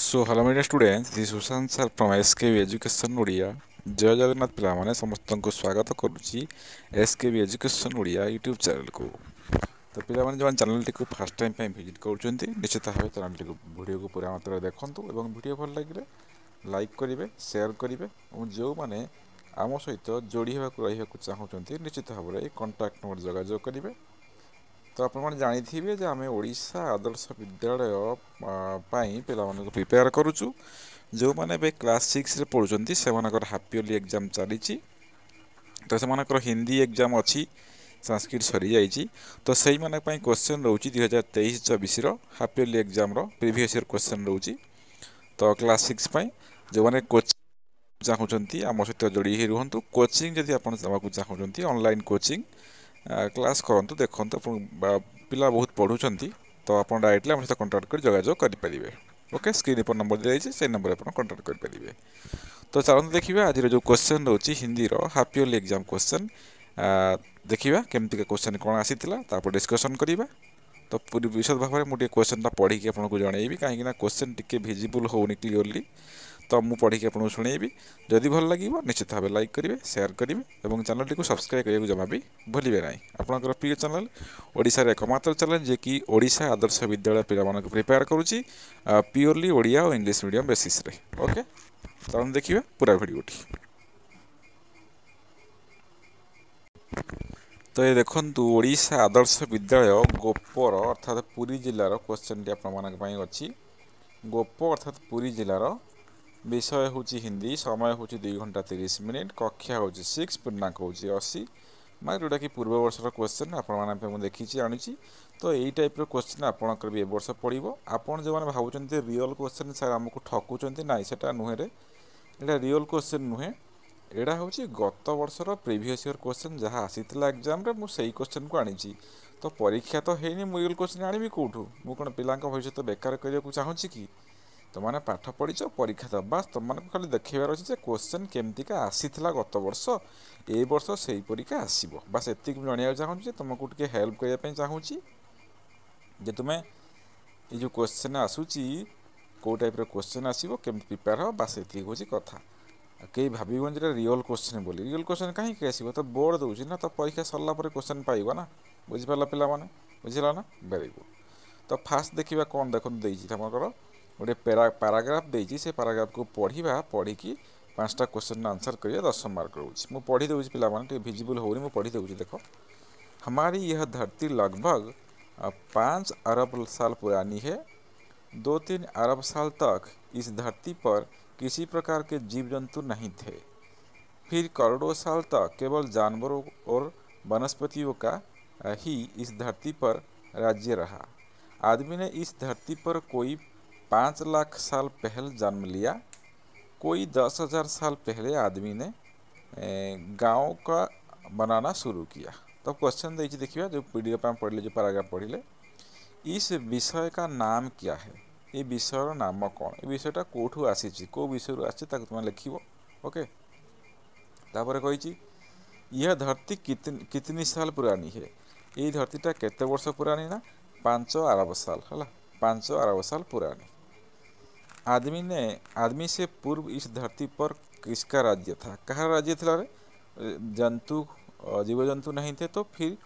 So hello media students ಈ Sushant sir from S K V education Odia ଜୟ ଜଗନ୍ନାଥ ପିଲାମାନେ ସମସ୍ତଙ୍କୁ ସ୍ୱାଗତ କରୁଛି S K B education Odia YouTube ଚ୍ୟାନେଲ୍କୁ ତ ପିଲାମାନେ ଯେଉଁମାନେ ଚ୍ୟାନେଲ୍ଟିକୁ ଫାର୍ଷ୍ଟ ଟାଇମ୍ ପାଇଁ ଭିଜିଟ୍ କରୁଛନ୍ତି ନିଶ୍ଚିତ ଭାବେ ଚ୍ୟାନେଲ୍ଟିକୁ ଭିଡ଼ିଓକୁ ପୁରା ମାତ୍ରାରେ ଦେଖନ୍ତୁ ଏବଂ ଭିଡ଼ିଓ ଭଲ ଲାଗିଲେ ଲାଇକ୍ କରିବେ ସେୟାର କରିବେ ଏବଂ ଯେଉଁମାନେ ଆମ ସହିତ ଯୋଡ଼ି ହେବାକୁ ରହିବାକୁ ଚାହୁଁଛନ୍ତି ନିଶ୍ଚିତ ଭାବରେ କଣ୍ଟାକ୍ଟ ନମ୍ବର ଯୋଗାଯୋଗ କରିବେ ତ ଆପଣମାନେ ଜାଣିଥିବେ ଯେ ଆମେ ଓଡ଼ିଶା ଆଦର୍ଶ ବିଦ୍ୟାଳୟ ପାଇଁ ପିଲାମାନଙ୍କୁ ପ୍ରିପେୟାର କରୁଛୁ ଯେଉଁମାନେ ଏବେ କ୍ଲାସ୍ ସିକ୍ସରେ ପଢ଼ୁଛନ୍ତି ସେମାନଙ୍କର ହାପି ଇୟର୍ଲି ଏକ୍ଜାମ୍ ଚାଲିଛି ତ ସେମାନଙ୍କର ହିନ୍ଦୀ ଏକ୍ଜାମ୍ ଅଛି ସାଂସ୍କ୍ରିଟ ସରିଯାଇଛି ତ ସେଇମାନଙ୍କ ପାଇଁ କ୍ୱେଶ୍ଚନ୍ ରହୁଛି ଦୁଇ ହଜାର ତେଇଶ ଚବିଶର ହାପି ଇୟର୍ଲି ଏକ୍ଜାମ୍ର ପ୍ରିଭିୟସ୍ ଇୟର୍ କ୍ୱେଶ୍ଚନ୍ ରହୁଛି ତ କ୍ଲାସ୍ ସିକ୍ସ ପାଇଁ ଯେଉଁମାନେ କୋଚିଂ ଚାହୁଁଛନ୍ତି ଆମ ସହିତ ଯୋଡ଼ି ହୋଇ ରୁହନ୍ତୁ କୋଚିଂ ଯଦି ଆପଣ ନେବାକୁ ଚାହୁଁଛନ୍ତି ଅନଲାଇନ୍ କୋଚିଂ କ୍ଲାସ୍ କରନ୍ତୁ ଦେଖନ୍ତୁ ଆପଣ ପିଲା ବହୁତ ପଢ଼ୁଛନ୍ତି ତ ଆପଣ ଡାଇରେକ୍ଟଲି ଆମ ସହିତ କଣ୍ଟାକ୍ଟ କରି ଯୋଗାଯୋଗ କରିପାରିବେ ଓକେ ସ୍କ୍ରିନ୍ ଉପରେ ନମ୍ବର ଦିଆଯାଇଛି ସେଇ ନମ୍ବରରେ ଆପଣ କଣ୍ଟାକ୍ଟ କରିପାରିବେ ତ ଚାଲନ୍ତୁ ଦେଖିବା ଆଜିର ଯେଉଁ କ୍ୱେଶ୍ଚନ୍ ରହୁଛି ହିନ୍ଦୀର ହାପ୍ ଇୟର୍ଲି ଏକ୍ଜାମ୍ କ୍ୱେଶ୍ଚନ୍ ଦେଖିବା କେମିତିକା କ୍ୱେଶ୍ଚନ୍ କ'ଣ ଆସିଥିଲା ତାପରେ ଡିସ୍କସନ୍ କରିବା ତ ବିଶଦ ଭାବରେ ମୁଁ ଟିକେ କ୍ୱେଶ୍ଚନଟା ପଢ଼ିକି ଆପଣଙ୍କୁ ଜଣେଇବି କାହିଁକିନା କ୍ୱେଶ୍ଚନ ଟିକେ ଭିଜିବୁଲ୍ ହେଉନି କ୍ଲିଅରଲି ତ ମୁଁ ପଢ଼ିକି ଆପଣଙ୍କୁ ଶୁଣେଇବି ଯଦି ଭଲ ଲାଗିବ ନିଶ୍ଚିତ ଭାବେ ଲାଇକ୍ କରିବେ ସେୟାର କରିବେ ଏବଂ ଚ୍ୟାନେଲଟିକୁ ସବସ୍କ୍ରାଇବ୍ କରିବାକୁ ଜମା ବି ଭୁଲିବେ ନାହିଁ ଆପଣଙ୍କର ପ୍ରିୟ ଚ୍ୟାନେଲ୍ ଓଡ଼ିଶାର ଏକମାତ୍ର ଚ୍ୟାନେଲ୍ ଯିଏକି ଓଡ଼ିଶା ଆଦର୍ଶ ବିଦ୍ୟାଳୟ ପିଲାମାନଙ୍କୁ ପ୍ରିପେୟାର କରୁଛି ପିଓରଲି ଓଡ଼ିଆ ଓ ଇଂଲିଶ ମିଡ଼ିୟମ ବେସିସ୍ରେ ଓକେ ତ ଆମେ ଦେଖିବା ପୁରା ଭିଡ଼ିଓଟି তো ଏ ଦେଖନ୍ତୁ ଓଡ଼ିଶା ଆଦର୍ଶ ବିଦ୍ୟାଳୟ ଗୋପର ଅର୍ଥାତ୍ ପୁରୀ ଜିଲ୍ଲାର କୋଶ୍ଚେନ୍ଟି ଆପଣମାନଙ୍କ ପାଇଁ ଅଛି ଗୋପ ଅର୍ଥାତ୍ ପୁରୀ ଜିଲ୍ଲାର ବିଷୟ ହେଉଛି ହିନ୍ଦୀ ସମୟ ହେଉଛି ଦୁଇ ଘଣ୍ଟା ତିରିଶ ମିନିଟ୍ କକ୍ଷା ହେଉଛି ସିକ୍ସ ପୂର୍ଣ୍ଣାଙ୍କ ହେଉଛି ଅଶୀ ମାନେ ଯେଉଁଟାକି ପୂର୍ବ ବର୍ଷର କୋଶ୍ଚେନ୍ ଆପଣମାନଙ୍କ ପାଇଁ ମୁଁ ଦେଖିଛି ଜାଣିଛି ତ ଏଇ ଟାଇପ୍ର କୋଶ୍ଚେନ୍ ଆପଣଙ୍କର ବି ଏ ବର୍ଷ ପଡ଼ିବ ଆପଣ ଯେଉଁମାନେ ଭାବୁଛନ୍ତି ରିଅଲ୍ କୋଶ୍ଚେନ୍ ସାର୍ ଆମକୁ ଠକୁଛନ୍ତି ନାହିଁ ସେଟା ନୁହେଁରେ ଏଇଟା ରିଅଲ୍ କୋଶ୍ଚେନ୍ ନୁହେଁ यहाँ हूँ गत बर्षर प्रिभस इयर क्वेश्चन जहाँ आसी एक्जाम मुझे क्वेश्चन को आनी तो परीक्षा तो है रियल क्वेश्चन आनी कौटू मुझ पाला भविष्य बेकार करने को चाहिए कि तुमने पाठ पढ़ी चो परीक्षा दबा तुम खाली देखार अच्छे क्वेश्चन केमती का आसी गत वर्ष ए बर्ष से परीक्षा आसो बास ये जाना चाहूँगी तुमको टी हेल्प करने चाहूँ तुम्हें ये जो क्वेश्चन आसू कौ टाइप क्वेश्चन आसो कम प्रिपेयर हो बास ये कथा कहीं भाव रियल क्वेश्चन बोली रियल क्वेश्चन कहीं आसो तो बोर्ड दूसरी ना तो परीक्षा सरला क्वेश्चन पाइबना बुझिपार पा मैंने बुझेगा ना वेरी गुड तो फास्ट देखा कौन देखते तुम गोटे पाराग्राफ दे पाराग्राफ को पढ़ा पढ़िकी पांचटा क्वेश्चन आंसर कर दस मार्क रोज मुझे पढ़ी दे पाने भिजबुल हो पढ़ी देखिए देख हमारी यह धरती लगभग पाँच अरब साल पुरानी है दो तीन अरब साल तक इस धरती पर किसी प्रकार के जीव जंतु नहीं थे फिर करोड़ों साल तक केवल जानवरों और वनस्पतियों का ही इस धरती पर राज्य रहा आदमी ने इस धरती पर कोई पाँच लाख साल पहले जन्म लिया कोई दस हज़ार साल पहले आदमी ने गांव का बनाना शुरू किया तब क्वेश्चन देखिए देखिए जो पीढ़ी डी में पढ़ लीजिए पैराग्राफ पढ़ ले इस विषय का नाम क्या है ये विषय नाम कौन ये विषयटा कौठ आसी कौ विषय आम तुम लिख ओके कही यह धरती कितनी साल पुरानी है यही धरतीटा केत वर्ष पुरानी ना पांच अरब साल है पांच अरब साल पुरानी आदमी ने आदमी से पूर्व इस धरती पर किसका राज्य था कह राज्य थे जंतु जीवजंतु नहीं थे तो फिर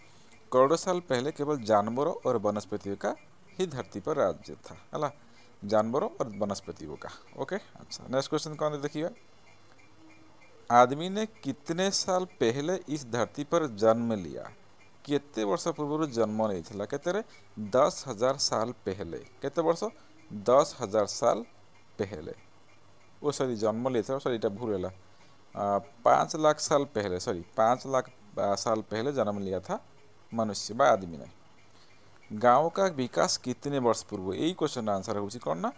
करोड़ों साल पहले केवल जानवरों और वनस्पति का ही धरती पर राज्य था है जानवरों और वनस्पतियों का ओके अच्छा नेक्स्ट क्वेश्चन कौन देखिए आदमी ने कितने साल पहले इस धरती पर जन्म लिया कितने वर्ष पूर्व जन्म नहीं था कहते रहे दस हज़ार साल पहले कितने वर्ष दस हज़ार साल पहले ओ सॉरी जन्म थे सॉरी यहाँ भूल गया पाँच लाख साल पहले सॉरी पाँच लाख साल पहले जन्म लिया था मनुष्य बा आदमी ने गाँव का विकास कितने वर्ष पूर्व यही क्वेश्चन आंसर हो कौन ना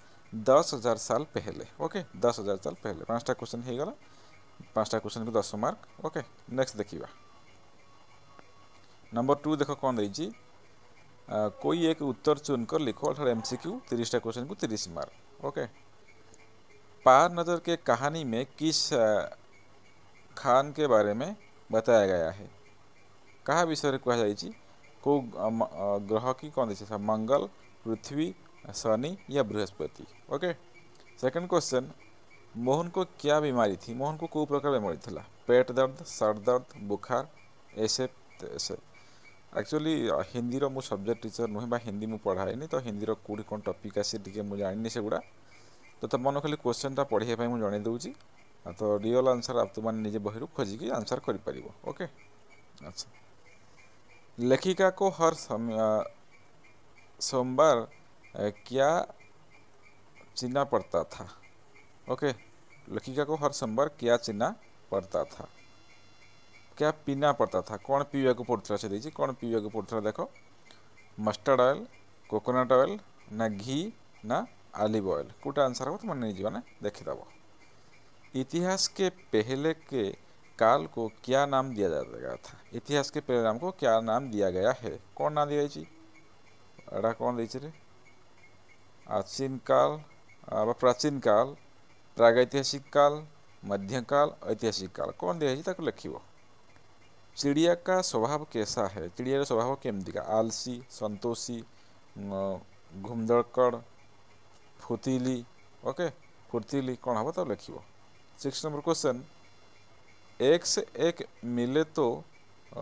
दस हजार साल पहले ओके दस हजार साल पहले पांचटा क्वेश्चन हो गला पांचटा क्वेश्चन को दस मार्क ओके नेक्स्ट देखा नंबर टू देख कौन दे कोई एक उत्तर चुन कर लिखो अर्थात एम सी क्यू तीसटा क्वेश्चन को तीस मार्क ओके पार नजर के कहानी में किस खान के बारे में बताया गया है कहा विषय कह जा को ग्रह की कौन दिशा मंगल पृथ्वी शनि या बृहस्पति ओके सेकंड क्वेश्चन मोहन को क्या बीमारी थी मोहन को कौ प्रकार बीमारी थी पेट दर्द सर दर्द बुखार ऐसे ऐसे एक्चुअली हिंदी मु सब्जेक्ट टीचर नुहे बा हिंदी मुझे पढ़ाए तो हिंदी कौटी कौन टपिक आसे टे जानी से गुड़ा तो तुम मन खाली क्वेश्चन टा पढ़ाई मुझे जन दूसरी तो रियल आंसर आप तुम तो निजे बहुत खोजिकी आंसर कर ओके अच्छा लेखिका को हर सोमवार क्या चिन्ह पड़ता था ओके लेखिका को हर सोमवार क्या चिन्ह पड़ता था क्या पीना पड़ता था कौन पीवा को पड़ता से देखिए कौन पीवा को पड़ता देख मस्टर्ड ऑयल कोकोनट ऑयल ना घी ना आलिव ऑयल कौटा आंसर हम तुम तो नहीं जीवा ना देखीदेव इतिहास के पहले के काल को क्या नाम दिया रहा था इतिहास के परिणाम को क्या नाम दिया गया है कौन नाम दिया जी अड़ा कौन दे आचीन काल अब प्राचीन काल प्रागैतिहासिक काल मध्यकाल ऐतिहासिक काल कौन दिया ताको लिख चिड़िया का स्वभाव कैसा है चिड़िया का स्वभाव केमती आलसी संतोषी घुमदड़कड़ फुर्तीली ओके फुर्तीली कौन हम तब लिख सिक्स नंबर क्वेश्चन एक से एक मिले तो आ,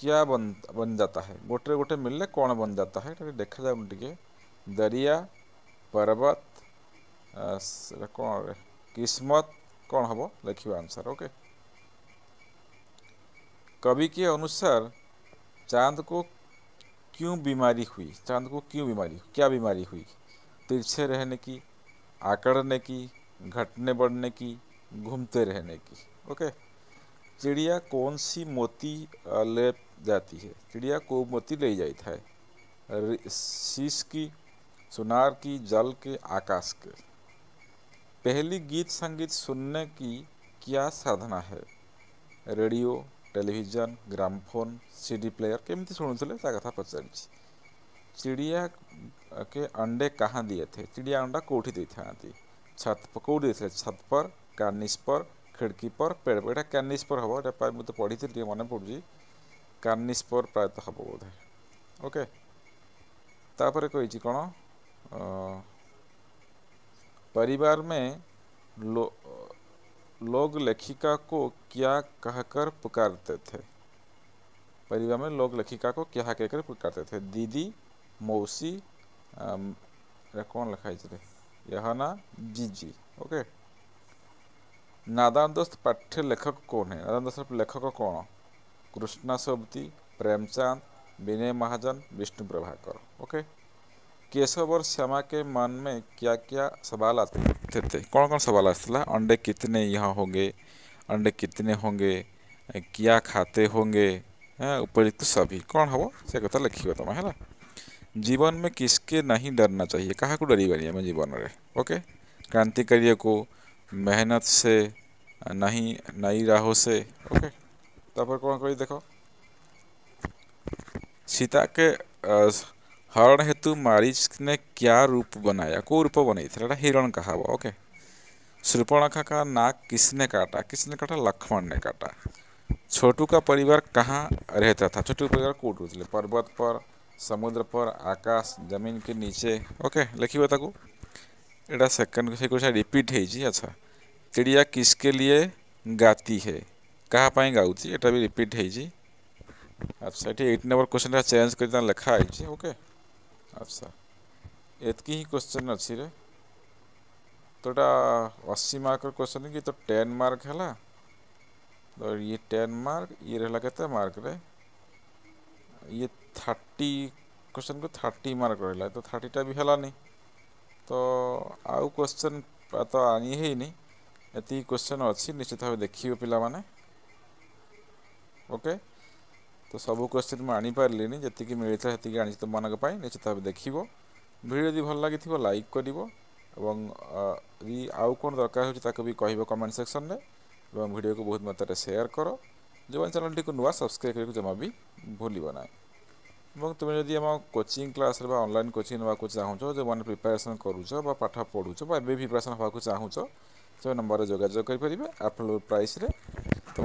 क्या बन बन जाता है गोटे गोटे मिलने कौन बन जाता है देखा जाए टे दरिया पर्वत कौन किस्मत कौन हम लिखे आंसर ओके कवि के अनुसार चांद को क्यों बीमारी हुई चांद को क्यों बीमारी क्या बीमारी हुई तिरछे रहने की आकड़ने की घटने बढ़ने की घूमते रहने की ओके चिड़िया कौन सी मोती ले जाती है चिड़िया को मोती ले जाता है शीश की सुनार की जल के आकाश के पहली गीत संगीत सुनने की क्या साधना है radio television gramophone C D player केमती शुणुले कथा पचार चिड़िया के अंडे कहाँ दिए थे चिड़िया अंडा कौटी दे था छत पर कौटी दे छत पर का निष्पर खिड़कीपर पेड़ पेड़ कैनिस्पर हम ये मुझे तो पढ़ी थी मन पड़ी चीज कानिस्पर प्रायत तो हम बोधे ओके तापर कही कौन परिवार में लोग लेखिका को क्या कहकर पुकारते थे परिवार में लोग लेखिका को क्या कहकर पुकारते थे दीदी मौसी कौन लिखाई थे यहाँ ना जीजी ओके okay. दोस्त पाठ्य लेखक कौन है दोस्त लेखक कौन कृष्णा सोबती प्रेमचांद विनय महाजन विष्णु प्रभाकर ओके केशव और श्यामा के मन में क्या क्या सवाल आते थे कौन कौन सवाल आते अंडे कितने यहाँ होंगे अंडे कितने होंगे क्या खाते होंगे हाँ, उपयुक्त तो सभी कौन हम से कथा लिखी तुम है जीवन में किसके नहीं डरना चाहिए कहाँ को डरीबानी हमें जीवन में ओके क्रांतिकारियों को मेहनत से नहीं नई राहों से ओके তারপর कौन করে देखो सीता के हरण हेतु मारीच ने क्या रूप बनाया को रूप बनाई थी हिरण कहा ओके सुर्पणखा का नाक किसने काटा किसने काटा लक्ष्मण ने काटा छोटू का परिवार कहाँ रहता था छोटू परिवार कोटू थे पर्वत पर समुद्र पर आकाश जमीन के नीचे ओके लिखिए तक एटा सेकेंड से क्वेश्चन रिपीट है अच्छा चिड़िया किसके लिए गाती है क्या गाती एटा भी रिपीट है अच्छा ये एट नंबर क्वेश्चन चेंज कर लिखाई ओके अच्छा एतक ही क्वेश्चन अच्छी रे तो यहाँ अशी मार्क क्वेश्चन कि तो टेन मार्क है तो ये टेन मार्क ये रहा के मार्क रे ये थर्टी क्वेश्चन को थर्टी मार्क रहा तो थर्टीटा भी हलानी ତ ଆଉ କ୍ୱେଶ୍ଚନ୍ ତ ଆଣି ହେଇନି ଏତିକି କ୍ୱେଶ୍ଚନ୍ ଅଛି ନିଶ୍ଚିତ ଭାବେ ଦେଖିବେ ପିଲାମାନେ ଓକେ ତ ସବୁ କ୍ୱେଶ୍ଚନ୍ ମୁଁ ଆଣିପାରିଲିନି ଯେତିକି ମିଳିଥିଲା ସେତିକି ଆଣିଛି ତୁମମାନଙ୍କ ପାଇଁ ନିଶ୍ଚିତ ଭାବେ ଦେଖିବ ଭିଡ଼ିଓ ଯଦି ଭଲ ଲାଗିଥିବ ଲାଇକ୍ କରିବ ଏବଂ ଯଦି ଆଉ କ'ଣ ଦରକାର ହେଉଛି ତାକୁ ବି କହିବ କମେଣ୍ଟ ସେକ୍ସନରେ ଏବଂ ଭିଡ଼ିଓକୁ ବହୁତ ମାତ୍ରାରେ ସେୟାର କର ଯେଉଁମାନେ ଚ୍ୟାନେଲଟିକୁ ନୂଆ ସବସ୍କ୍ରାଇବ୍ କରିବାକୁ ଜମା ବି ଭୁଲିବ ନାହିଁ এবং তুমি যদি ଆମ କୋଚିଂ କ୍ଲାସ୍ରେ ବା ଅନଲାଇନ୍ କୋଚିଂ ନେବାକୁ ଚାହୁଁଛ ଯେଉଁମାନେ ପ୍ରିପାରେସନ୍ କରୁଛ ବା ପାଠ ପଢ଼ୁଛ ବା ଏବେ ପ୍ରିପାରେସନ୍ ହେବାକୁ ଚାହୁଁଛ ସେ ନମ୍ବରରେ ଯୋଗାଯୋଗ କରିପାରିବେ ଆପଣଙ୍କ ପ୍ରାଇସ୍ରେ ତୁମ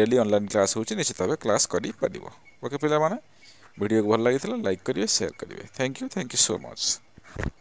ଡେଲି ଅନଲାଇନ୍ କ୍ଲାସ୍ ହେଉଛି ନିଶ୍ଚିତ ଭାବେ କ୍ଲାସ୍ କରିପାରିବ ଓକେ ପିଲାମାନେ ଭିଡ଼ିଓକୁ ଭଲ ଲାଗିଥିଲା ଲାଇକ୍ କରିବେ ସେୟାର କରିବେ thank you thank you so much